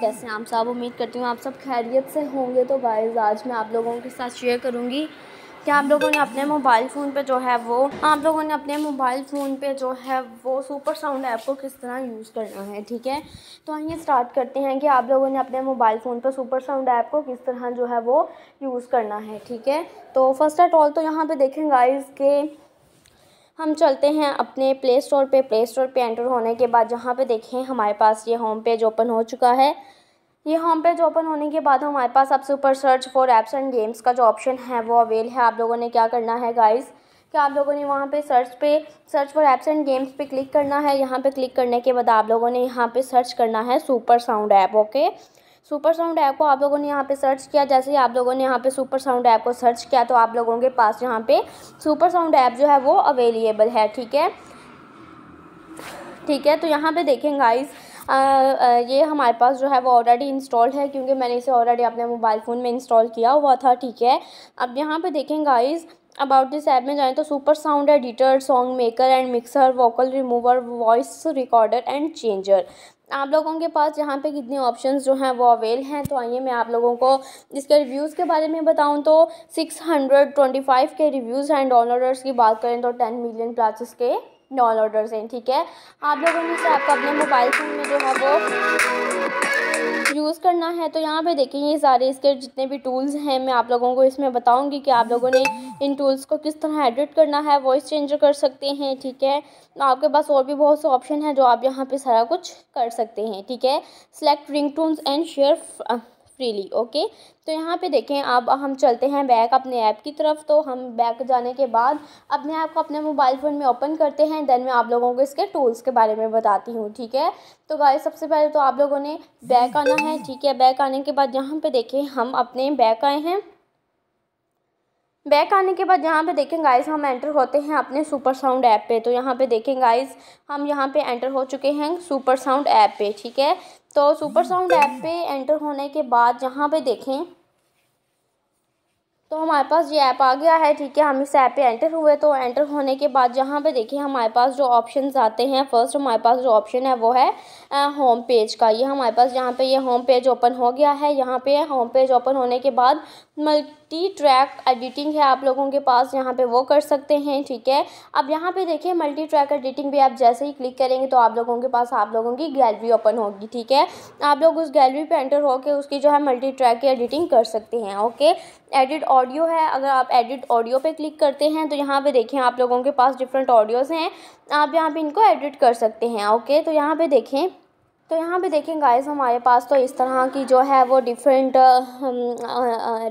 कैसे हैं आप सब उम्मीद करती हूँ आप सब खैरियत से होंगे तो गाइस आज मैं आप लोगों के साथ शेयर करूँगी कि आप लोगों ने अपने मोबाइल फ़ोन पे जो है वो आप लोगों ने अपने मोबाइल फ़ोन पे जो है वो सुपर साउंड ऐप को किस तरह यूज़ करना है ठीक है तो आइए स्टार्ट करते हैं कि आप लोगों ने अपने मोबाइल फ़ोन पे सुपर साउंड ऐप को किस तरह जो है वो यूज़ करना है ठीक है तो फर्स्ट एट ऑल तो यहाँ पर देखें गाइज़ के हम चलते हैं अपने प्ले स्टोर पर प्ले स्टोर पर एंटर होने के बाद जहाँ पे देखें हमारे पास ये होम पेज ओपन हो चुका है ये होम पेज ओपन होने के बाद हमारे पास अब super search for apps and games का जो ऑप्शन है वो अवेल है आप लोगों ने क्या करना है गाइज़ कि आप लोगों ने वहाँ पे सर्च पे search for apps and games पे क्लिक करना है यहाँ पे क्लिक करने के बाद आप लोगों ने यहाँ पे सर्च करना है super sound app okay super sound app को आप लोगों ने यहाँ पे सर्च किया जैसे ही आप लोगों ने यहाँ पे सुपर साउंड ऐप को सर्च किया तो आप लोगों के पास यहाँ पे सुपर साउंड ऐप जो है वो अवेलेबल है ठीक है ठीक है तो यहाँ पे देखें गाइस ये हमारे पास जो है वो ऑलरेडी इंस्टॉल है क्योंकि मैंने इसे ऑलरेडी अपने मोबाइल फ़ोन में इंस्टॉल किया हुआ था ठीक है अब यहाँ पर देखें गाइज अबाउट दिस ऐप में जाएँ तो super sound editor song maker and mixer vocal remover voice recorder and changer आप लोगों के पास यहाँ पे कितने ऑप्शंस जो हैं वो अवेल हैं तो आइए मैं आप लोगों को इसके रिव्यूज़ के बारे में बताऊँ तो 625 के रिव्यूज़ हैं डाउनलोडर्स की बात करें तो 10 मिलियन के इसके डाउनलोडर्स हैं ठीक है आप लोगों ने इसे आपको अपने मोबाइल फ़ोन में जो है वो यूज़ करना है तो यहाँ पे देखिए ये सारे इसके जितने भी टूल्स हैं मैं आप लोगों को इसमें बताऊंगी कि आप लोगों ने इन टूल्स को किस तरह एडिट करना है वॉइस चेंज कर सकते हैं ठीक है तो आपके पास और भी बहुत से ऑप्शन हैं जो आप यहाँ पर सारा कुछ कर सकते हैं ठीक है select ringtones and share freely okay तो यहाँ पे देखें अब हम चलते हैं बैक अपने ऐप की तरफ तो हम बैक जाने के बाद अपने ऐप को अपने मोबाइल फ़ोन में ओपन करते हैं देन मैं आप लोगों को इसके टूल्स के बारे में बताती हूँ ठीक है तो गाय सबसे पहले तो आप लोगों ने बैक आना है ठीक है बैक आने के बाद यहाँ पर देखें हम अपने बैक आए हैं बैक आने के बाद यहाँ पे देखें गाइस हम एंटर होते हैं अपने सुपर साउंड ऐप पे तो यहाँ पे देखें गाइस हम यहाँ पे एंटर हो चुके हैं सुपर साउंड ऐप पे ठीक है तो सुपर साउंड ऐप पे एंटर होने के बाद यहाँ पे देखें तो हमारे पास ये ऐप आ गया है ठीक है हम इस ऐप पे एंटर हुए तो एंटर होने के बाद जहाँ पे देखिए हमारे पास जो ऑप्शंस आते हैं फर्स्ट हमारे पास जो ऑप्शन है वो है होम पेज का ये हमारे पास यहाँ पे ये होम पेज ओपन हो गया है यहाँ पे होम पेज ओपन होने के बाद टी ट्रैक एडिटिंग है आप लोगों के पास यहाँ पे वो कर सकते हैं ठीक है अब यहाँ पे देखिए मल्टी ट्रैक एडिटिंग भी आप जैसे ही क्लिक करेंगे तो आप लोगों के पास आप लोगों की गैलरी ओपन होगी ठीक है आप लोग उस गैलरी पे एंटर होकर उसकी जो है मल्टी ट्रैक की एडिटिंग कर सकते हैं ओके एडिट ऑडियो है अगर आप एडिट ऑडियो पर क्लिक करते हैं तो यहाँ पर देखें आप लोगों के पास डिफरेंट ऑडियोज़ हैं आप यहाँ पर इनको एडिट कर सकते हैं ओके तो यहाँ पर देखें तो यहाँ पे देखें गाइस हमारे पास तो इस तरह की जो है वो डिफरेंट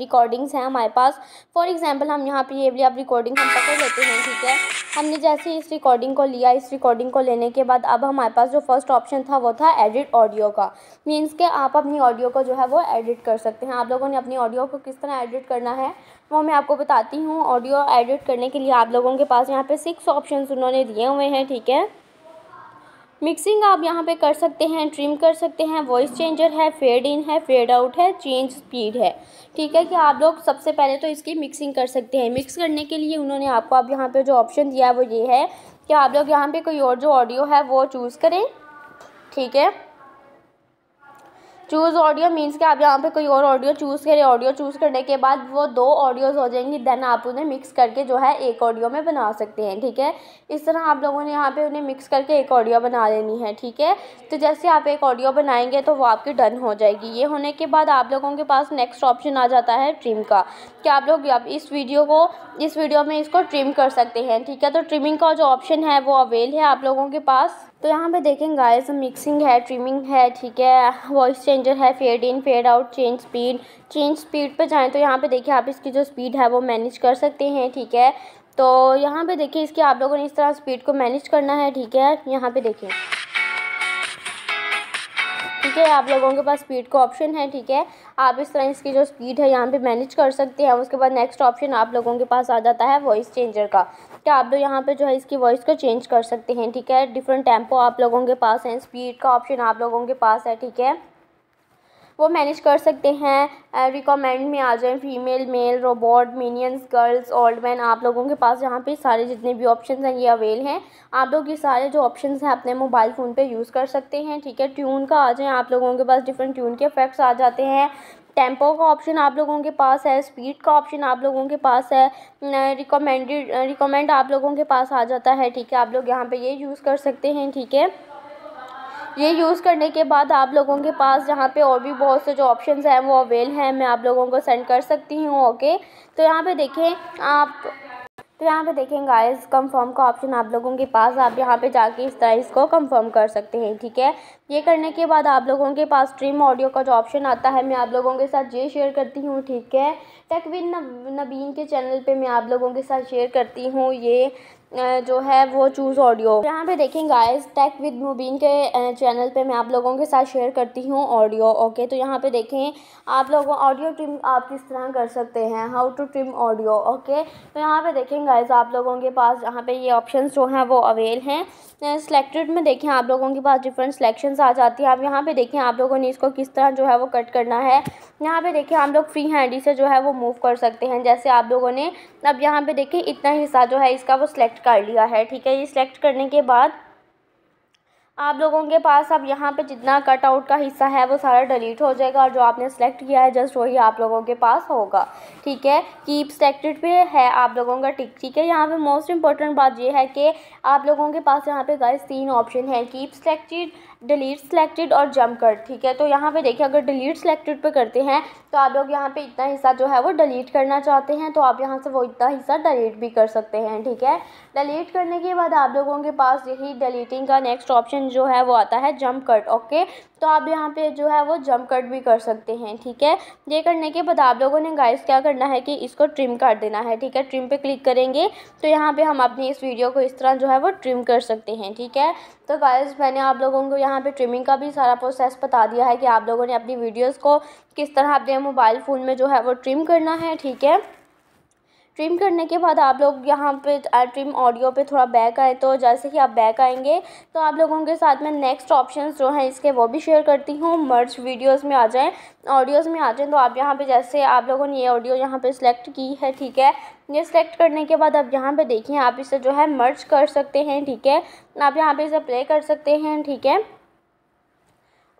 रिकॉर्डिंग्स हैं हमारे पास फॉर एग्जांपल हम यहाँ पे ये भी आप रिकॉर्डिंग हम पकड़ लेते हैं ठीक है हमने जैसे इस रिकॉर्डिंग को लिया इस रिकॉर्डिंग को लेने के बाद अब हमारे पास जो फर्स्ट ऑप्शन था वो था एडिट ऑडियो का मीन्स के आप अपनी ऑडियो को जो है वो एडिट कर सकते हैं आप लोगों ने अपनी ऑडियो को किस तरह एडिट करना है वो मैं आपको बताती हूँ ऑडियो एडिट करने के लिए आप लोगों के पास यहाँ पर सिक्स ऑप्शन उन्होंने दिए हुए हैं ठीक है मिक्सिंग आप यहाँ पे कर सकते हैं ट्रिम कर सकते हैं वॉइस चेंजर है फेड इन है फेड आउट है चेंज स्पीड है ठीक है कि आप लोग सबसे पहले तो इसकी मिक्सिंग कर सकते हैं मिक्स करने के लिए उन्होंने आपको आप यहाँ पे जो ऑप्शन दिया है वो ये है कि आप लोग यहाँ पे कोई और जो ऑडियो है वो चूज़ करें ठीक है चूज़ ऑडियो मीन्स कि आप यहाँ पे कोई और ऑडियो चूज़ करें ऑडियो चूज़ करने के बाद वो दो ऑडियोज़ हो जाएंगी देन आप उन्हें मिक्स करके जो है एक ऑडियो में बना सकते हैं ठीक है इस तरह आप लोगों ने यहाँ पे उन्हें मिक्स करके एक ऑडियो बना लेनी है ठीक है तो जैसे आप एक ऑडियो बनाएंगे तो वो आपकी डन हो जाएगी ये होने के बाद आप लोगों के पास नेक्स्ट ऑप्शन आ जाता है ट्रिम का कि आप लोग इस वीडियो को इस वीडियो में इसको ट्रिम कर सकते हैं ठीक है तो ट्रिमिंग का जो ऑप्शन है वो अवेल है आप लोगों के पास तो यहाँ पे देखें गाइस मिक्सिंग है ट्रिमिंग है ठीक है वॉइस चेंजर है fade in fade out change speed change speed पे जाएँ तो यहाँ पे देखिए आप इसकी जो स्पीड है वो मैनेज कर सकते हैं ठीक है तो यहाँ पे देखिए इसकी आप लोगों ने इस तरह स्पीड को मैनेज करना है ठीक है यहाँ पे देखिए ठीक है आप लोगों के पास स्पीड का ऑप्शन है ठीक है आप इस तरह इसकी जो स्पीड है यहाँ पे मैनेज कर सकते हैं उसके बाद नेक्स्ट ऑप्शन आप लोगों के पास आ जाता है वॉइस चेंजर का तो आप लोग यहाँ पे जो है इसकी वॉइस को चेंज कर सकते हैं ठीक है डिफरेंट टेम्पो आप लोगों के पास हैं स्पीड का ऑप्शन आप लोगों के पास है ठीक है वो मैनेज कर सकते हैं रिकमेंड में आ जाएँ female male robot minions girls old man आप लोगों के पास यहाँ पे सारे जितने भी ऑप्शन हैं ये अवेल हैं आप लोग ये सारे जो ऑप्शन हैं अपने मोबाइल फ़ोन पे यूज़ कर सकते हैं ठीक है ट्यून का आ जाएँ आप लोगों के पास डिफरेंट ट्यून के इफेक्ट्स आ जाते हैं टेम्पो का ऑप्शन आप लोगों के पास है स्पीड का ऑप्शन आप लोगों के पास है रिकमेंडेड रिकमेंड आप लोगों के पास आ जाता है ठीक है आप लोग यहाँ पे ये यूज़ कर सकते हैं ठीक है ये यूज़ करने के बाद आप लोगों के पास जहाँ पे और भी बहुत से जो ऑप्शन हैं वो अवेल हैं मैं आप लोगों को सेंड कर सकती हूँ ओके तो यहाँ पे देखें आप तो यहाँ पे देखें गाइस कंफर्म का ऑप्शन आप लोगों के पास आप यहाँ पे जाके इस तरह इसको कंफर्म कर सकते हैं ठीक है ये करने के बाद आप लोगों के पास स्ट्रीम ऑडियो का जो ऑप्शन आता है मैं आप लोगों के साथ ये शेयर करती हूँ ठीक है टेकविन नबीन के चैनल पर मैं आप लोगों के साथ शेयर करती हूँ ये जो है वो चूज़ ऑडियो यहाँ पे देखें गाइस टेक विद मुबीन के चैनल पे मैं आप लोगों के साथ शेयर करती हूँ ऑडियो ओके तो यहाँ पे देखें आप लोगों ऑडियो ट्रिम आप किस तरह कर सकते हैं how to trim audio okay तो यहाँ पे देखें गाइस आप लोगों के पास यहाँ पे ये ऑप्शन जो हैं वो अवेल हैं सिलेक्टेड में देखें आप लोगों के पास डिफरेंट सेलेक्शन आ जाती हैं आप यहाँ पे देखें आप लोगों ने इसको किस तरह जो है वो कट करना है यहाँ पे देखें हम लोग फ्री हैंडी से जो है वो मूव कर सकते हैं जैसे आप लोगों ने अब यहाँ पे देखें इतना हिस्सा जो है इसका वो सिलेक्ट सेलेक्ट कर लिया है ठीक है ये सिलेक्ट करने के बाद आप लोगों के पास अब यहाँ पे जितना कट आउट का हिस्सा है वो सारा डिलीट हो जाएगा और जो आपने सेलेक्ट किया है जस्ट वही आप लोगों के पास होगा ठीक है कीप सेलेक्टेड पे है आप लोगों का टिक ठीक है यहाँ पे मोस्ट इंपॉर्टेंट बात ये है कि आप लोगों के पास यहाँ पे गाइस तीन ऑप्शन है कीप सेलेक्टेड डिलीट सेलेक्टेड और जम्प कर ठीक है तो यहाँ पे देखिए अगर डिलीट सेलेक्टेड पे करते हैं तो आप लोग यहाँ पे इतना हिस्सा जो है वो डिलीट करना चाहते हैं तो आप यहाँ से वो इतना हिस्सा डिलीट भी कर सकते हैं ठीक है डिलीट करने के बाद आप लोगों के पास यही डिलीटिंग का नेक्स्ट ऑप्शन जो है वो आता है जंप कट ओके तो आप यहाँ पे जो है वो जम्प कट भी कर सकते हैं ठीक है ये करने के बाद आप लोगों ने गाइस क्या करना है कि इसको ट्रिम कर देना है ठीक है ट्रिम पे क्लिक करेंगे तो यहाँ पे हम अपनी इस वीडियो को इस तरह जो है वो ट्रिम कर सकते हैं ठीक है तो गाइस मैंने आप लोगों को यहाँ पे ट्रिमिंग का भी सारा प्रोसेस बता दिया है कि आप लोगों ने अपनी वीडियोस को किस तरह अपने मोबाइल फ़ोन में जो है वो ट्रिम करना है ठीक है ट्रिम करने के बाद आप लोग यहाँ पे ट्रिम ऑडियो पे थोड़ा बैक आए तो जैसे कि आप बैक आएंगे तो आप लोगों के साथ में नेक्स्ट ऑप्शन जो हैं इसके वो भी शेयर करती हूँ मर्ज वीडियोस में आ जाएँ ऑडियोज़ में आ जाएँ तो आप यहाँ पे जैसे आप लोगों ने ये ऑडियो यहाँ पे सिलेक्ट की है ठीक है ये सिलेक्ट करने के बाद आप यहाँ पर देखिए आप इसे जो है मर्ज कर सकते हैं ठीक है आप यहाँ पर इसे प्ले कर सकते हैं ठीक है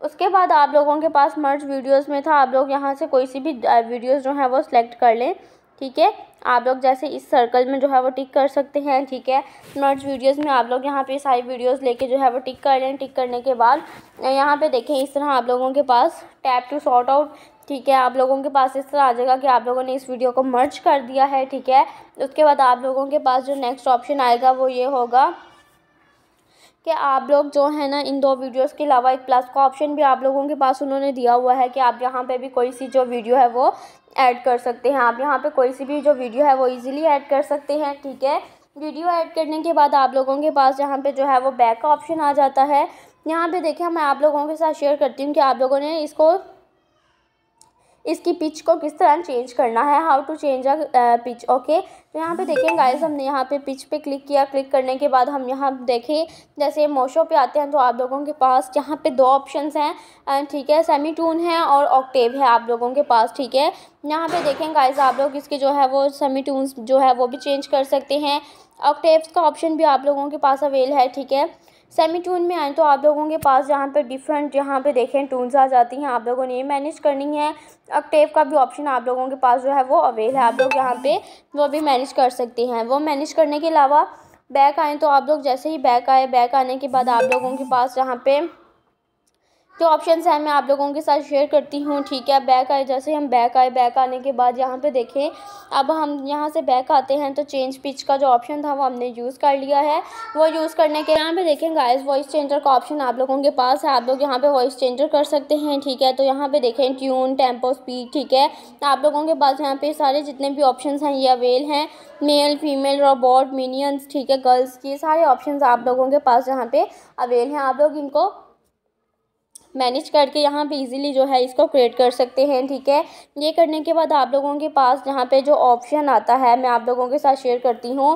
उसके बाद आप लोगों के पास मर्ज वीडियोज़ में था आप लोग यहाँ से कोई सी भी वीडियोज़ जो हैं वो सिलेक्ट कर लें ठीक है आप लोग जैसे इस सर्कल में जो है वो टिक कर सकते हैं ठीक है नोट्स वीडियोस में आप लोग यहाँ पे सारी वीडियोस लेके जो है वो टिक कर लें टिक करने के बाद यहाँ पे देखें इस तरह आप लोगों के पास टैप टू सॉर्ट आउट ठीक है आप लोगों के पास इस तरह आ जाएगा कि आप लोगों ने इस वीडियो को मर्ज कर दिया है ठीक है उसके बाद आप लोगों के पास जो नेक्स्ट ऑप्शन आएगा वो ये होगा कि आप लोग जो है ना इन दो वीडियोस के अलावा एक प्लस का ऑप्शन भी आप लोगों के पास उन्होंने दिया हुआ है कि आप यहाँ पे भी कोई सी जो वीडियो है वो ऐड कर सकते हैं आप यहाँ पे कोई सी भी जो वीडियो है वो इजीली ऐड कर सकते हैं ठीक है वीडियो ऐड करने के बाद आप लोगों के पास यहाँ पर जो है वो बैक का ऑप्शन आ जाता है यहाँ पर देखिए मैं आप लोगों के साथ शेयर करती हूँ कि आप लोगों ने इसको इसकी पिच को किस तरह चेंज करना है how to change a pitch okay तो यहाँ पे देखें गाइस हमने यहाँ पे पिच पे क्लिक किया क्लिक करने के बाद हम यहाँ देखें जैसे मोशो पे आते हैं तो आप लोगों के पास यहाँ पे दो ऑप्शंस हैं ठीक है सेमी टून है और ऑक्टेव है आप लोगों के पास ठीक है यहाँ पे देखें गाइस आप लोग इसके जो है वो सेमी टून जो है वो भी चेंज कर सकते हैं ऑक्टेव का ऑप्शन भी आप लोगों के पास अवेल है ठीक है सेमी टून में आए तो आप लोगों के पास जहाँ पे डिफरेंट जहाँ पे देखें टूनस आ जाती हैं आप लोगों ने ये मैनेज करनी है अब टेप का भी ऑप्शन आप लोगों के पास जो है वो अवेल है आप लोग यहाँ पे वो भी मैनेज कर सकते हैं वो मैनेज करने के अलावा बैक आएँ तो आप लोग जैसे ही बैक आए बैक आने के बाद आप लोगों के पास जहाँ पे जो तो ऑप्शन हैं मैं आप लोगों के साथ शेयर करती हूँ ठीक है बैक आए जैसे हम बैक आए बैक आने के बाद यहाँ पे देखें अब हम यहाँ से बैक आते हैं तो चेंज पिच का जो ऑप्शन था वो हमने यूज़ कर लिया है वो यूज़ करने के यहाँ पे देखें गाइस वॉइस चेंजर का ऑप्शन आप लोगों के पास है आप लोग यहाँ पर वॉइस चेंजर कर सकते हैं ठीक है तो यहाँ पर देखें ट्यून टेम्पो स्पीड ठीक है आप लोगों के पास यहाँ पर सारे जितने भी ऑप्शन हैं ये अवेल हैं मेल फीमेल रोबोट मिनियंस ठीक है गर्ल्स के सारे ऑप्शन आप लोगों के पास यहाँ पर अवेल हैं आप लोग इनको मैनेज करके यहाँ पे इजीली जो है इसको क्रिएट कर सकते हैं ठीक है ये करने के बाद आप लोगों के पास यहाँ पे जो ऑप्शन आता है मैं आप लोगों के साथ शेयर करती हूँ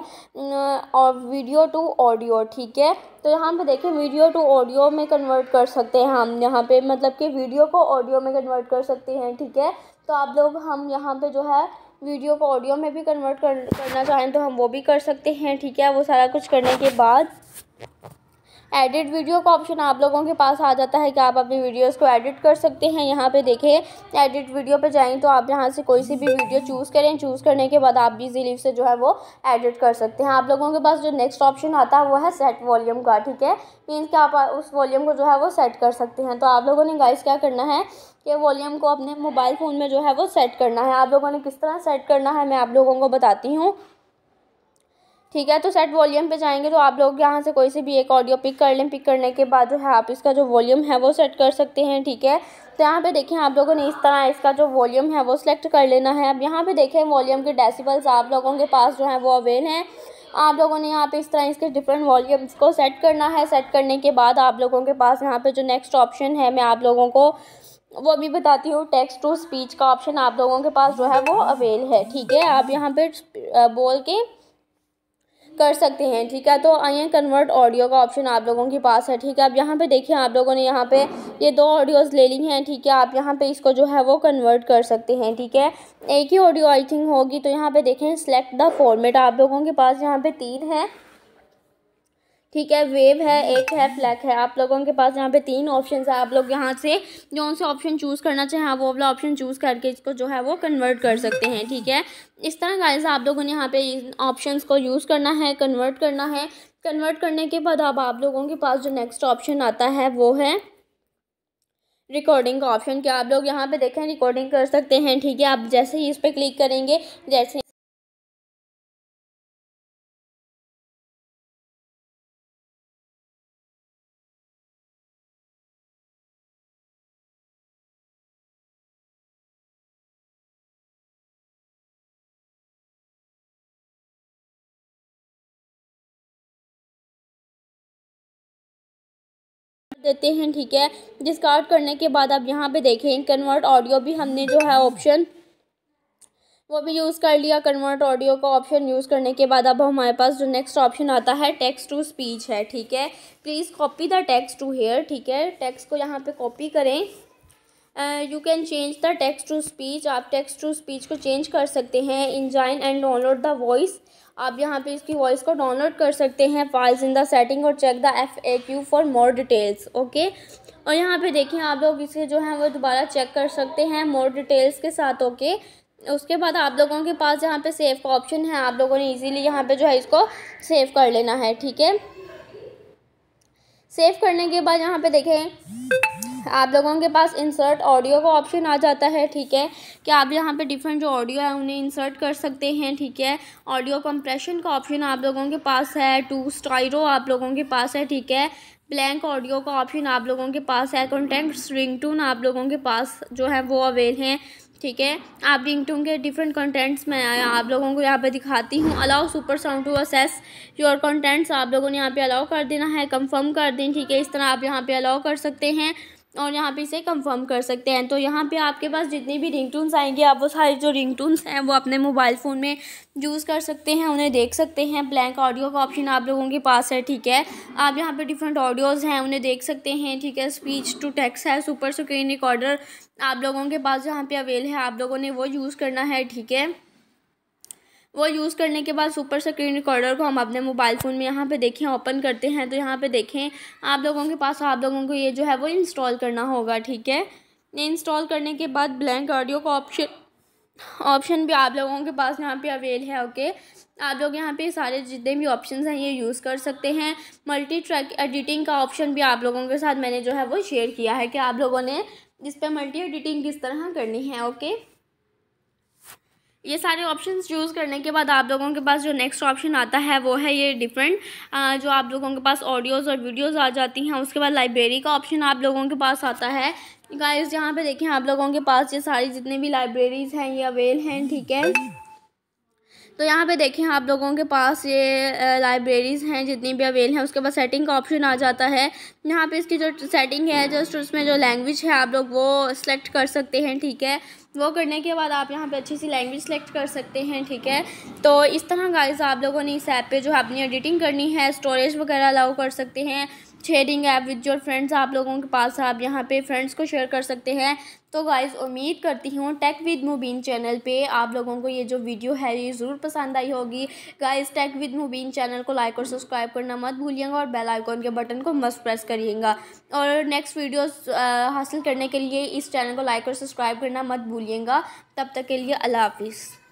और वीडियो टू ऑडियो ठीक है तो यहाँ पे देखें वीडियो टू ऑडियो में कन्वर्ट कर सकते हैं हम यहाँ पे मतलब कि वीडियो को ऑडियो में कन्वर्ट कर सकते हैं ठीक है तो आप लोग हम यहाँ पर जो है वीडियो को ऑडियो में भी कन्वर्ट कर, करना चाहें तो हम वो भी कर सकते हैं ठीक है वो सारा कुछ करने के बाद एडिट वीडियो का ऑप्शन आप लोगों के पास आ जाता है कि आप अपनी वीडियोस को एडिट कर सकते हैं यहाँ पे देखें एडिट वीडियो पे जाएं तो आप यहाँ से कोई सी भी वीडियो चूज़ करें चूज़ करने के बाद आप भी लीव से जो है वो एडिट कर सकते हैं आप लोगों के पास जो नेक्स्ट ऑप्शन आता है वो है सेट वॉल्यूम का ठीक है मीन कि आप उस वॉल्यूम को जो है वो सेट कर सकते हैं तो आप लोगों ने गाइस क्या करना है कि वॉल्यूम को अपने मोबाइल फ़ोन में जो है वो सेट करना है आप लोगों ने किस तरह सेट करना है मैं आप लोगों को बताती हूँ ठीक है तो सेट वॉल्यूम पे जाएंगे तो आप लोग यहाँ से कोई से भी एक ऑडियो पिक कर लें पिक करने के बाद जो है आप इसका जो वॉल्यूम है वो सेट कर सकते हैं ठीक है तो यहाँ पे देखें आप लोगों ने इस तरह इसका जो वॉल्यूम है वो सिलेक्ट कर लेना है अब यहाँ पे देखें वॉल्यूम के डेसिबल्स आप लोगों के पास जो है वो अवेल हैं आप लोगों ने यहाँ पे इस तरह इसके डिफरेंट वॉल्यूम्स को सेट करना है सेट करने के बाद आप लोगों के पास यहाँ पे जो नेक्स्ट ऑप्शन है मैं आप लोगों को वो भी बताती हूँ टेक्स्ट टू स्पीच का ऑप्शन आप लोगों के पास जो है वो अवेल है ठीक है आप यहाँ पे बोल के कर सकते हैं ठीक है तो आइए कन्वर्ट ऑडियो का ऑप्शन आप लोगों के पास है ठीक है अब यहाँ पे देखिए आप लोगों ने यहाँ पे ये दो ऑडियोज़ ले ली हैं ठीक है आप यहाँ पे इसको जो है वो कन्वर्ट कर सकते हैं ठीक है एक ही ऑडियो आई थिंक होगी तो यहाँ पे देखें सेलेक्ट द फॉर्मेट आप लोगों के पास यहाँ पे तीन है ठीक है वेव है एक है फ्लैक है आप लोगों के पास यहाँ पे तीन ऑप्शन है आप लोग यहाँ से जो से ऑप्शन चूज़ करना चाहें आप वो वाला ऑप्शन चूज़ करके इसको जो है वो कन्वर्ट कर सकते हैं ठीक है इस तरह गाइस आप लोगों ने यहाँ पे ऑप्शंस को यूज़ करना है कन्वर्ट करना है कन्वर्ट करने के बाद अब आप लोगों के पास जो नेक्स्ट ऑप्शन आता है वो है रिकॉर्डिंग का ऑप्शन क्या आप लोग यहाँ पे देखें रिकॉर्डिंग कर सकते हैं ठीक है आप जैसे ही इस पर क्लिक करेंगे जैसे देते हैं ठीक है डिस्कार्ड करने के बाद आप यहाँ पे देखें कन्वर्ट ऑडियो भी हमने जो है ऑप्शन वो भी यूज़ कर लिया कन्वर्ट ऑडियो का ऑप्शन यूज़ करने के बाद अब हमारे पास जो नेक्स्ट ऑप्शन आता है टेक्स्ट टू स्पीच है ठीक है please copy the text to here ठीक है टेक्स्ट को यहाँ पे कॉपी करें you can change the text to speech आप टेक्स्ट टू स्पीच को चेंज कर सकते हैं engine and download the voice आप यहाँ पे इसकी वॉइस को डाउनलोड कर सकते हैं फाइल्स इन द सेटिंग और check the F A Q for more details okay और यहाँ पे देखिए आप लोग इसे जो है वो दोबारा चेक कर सकते हैं मोर डिटेल्स के साथ ओके उसके बाद आप लोगों के पास यहाँ पे सेव का ऑप्शन है आप लोगों ने ईज़ीली यहाँ पे जो है इसको सेव कर लेना है ठीक है सेव करने के बाद यहाँ पे देखें आप लोगों के पास इंसर्ट ऑडियो का ऑप्शन आ जाता है ठीक है कि आप यहाँ पे डिफरेंट जो ऑडियो है उन्हें इंसर्ट कर सकते हैं ठीक है ऑडियो कंप्रेशन का ऑप्शन आप लोगों के पास है टू स्टाइरो आप लोगों के पास है ठीक है ब्लैंक ऑडियो का ऑप्शन आप लोगों के पास है कॉन्टेंट टून आप लोगों के पास जो है वो अवेल हैं ठीक है आप टून के डिफरेंट कंटेंट्स में आया आप लोगों को यहाँ पे दिखाती हूँ allow super sound to access your contents आप लोगों ने यहाँ पे अलाउ कर देना है कंफर्म कर दें ठीक है इस तरह आप यहाँ पे अलाउ कर सकते हैं और यहाँ पे इसे कंफर्म कर सकते हैं तो यहाँ पे आपके पास जितनी भी रिंग टून्स आएंगे आप वो सारे जो रिंग टूंस हैं वो अपने मोबाइल फ़ोन में यूज़ कर सकते हैं उन्हें देख सकते हैं ब्लैंक ऑडियो का ऑप्शन आप लोगों के पास है ठीक है आप यहाँ पे डिफरेंट ऑडियोज़ हैं उन्हें देख सकते हैं ठीक है स्पीच टू टेक्स है सुपर स्क्रीन रिकॉर्डर आप लोगों के पास जहाँ पर अवेल है आप लोगों ने वो यूज़ करना है ठीक है वो यूज़ करने के बाद सुपर स्क्रीन रिकॉर्डर को हम अपने मोबाइल फ़ोन में यहाँ पे देखें ओपन करते हैं तो यहाँ पे देखें आप लोगों के पास आप लोगों को ये जो है वो इंस्टॉल करना होगा ठीक है इंस्टॉल करने के बाद ब्लैंक ऑडियो का ऑप्शन ऑप्शन भी आप लोगों के पास यहाँ पे अवेल है ओके आप लोग यहाँ पे सारे जितने भी ऑप्शंस हैं ये यूज़ कर सकते हैं मल्टी ट्रैक एडिटिंग का ऑप्शन भी आप लोगों के साथ मैंने जो है वो शेयर किया है कि आप लोगों ने इस पर मल्टी एडिटिंग किस तरह करनी है ओके ये सारे ऑप्शन चूज़ करने के बाद आप लोगों के पास जो नेक्स्ट ऑप्शन आता है वो है ये डिफरेंट जो आप लोगों के पास ऑडियोज़ और वीडियोज़ आ जाती हैं उसके बाद लाइब्रेरी का ऑप्शन आप लोगों के पास आता है गाइस यहाँ पे देखें आप लोगों के पास ये सारी जितनी भी लाइब्रेरीज़ हैं ये अवेल हैं ठीक है तो यहाँ पे देखें आप लोगों के पास ये लाइब्रेरीज़ हैं जितनी भी अवेल हैं उसके बाद सेटिंग का ऑप्शन आ जाता है यहाँ पे इसकी जो सेटिंग है जस्ट उसमें जो लैंग्वेज है आप लोग वो सेलेक्ट कर सकते हैं ठीक है वो करने के बाद आप यहाँ पे अच्छी सी लैंग्वेज सेलेक्ट कर सकते हैं ठीक है तो इस तरह गाइस आप लोगों ने इस ऐप पे जो है अपनी एडिटिंग करनी है स्टोरेज वगैरह अलाउ कर सकते हैं sharing app with your friends आप लोगों के पास आप यहाँ पे फ्रेंड्स को शेयर कर सकते हैं तो गाइज़ उम्मीद करती हूँ टेक विद मुबीन चैनल पे आप लोगों को ये जो वीडियो है ये ज़रूर पसंद आई होगी guys tech with Mubeen channel को लाइक और सब्सक्राइब करना मत भूलिएगा और बेल आइकॉन के बटन को मस्त प्रेस करिएगा और नेक्स्ट वीडियोस हासिल करने के लिए इस चैनल को लाइक और सब्सक्राइब करना मत भूलिएगा तब तक के लिए अल्लाह हाफिज़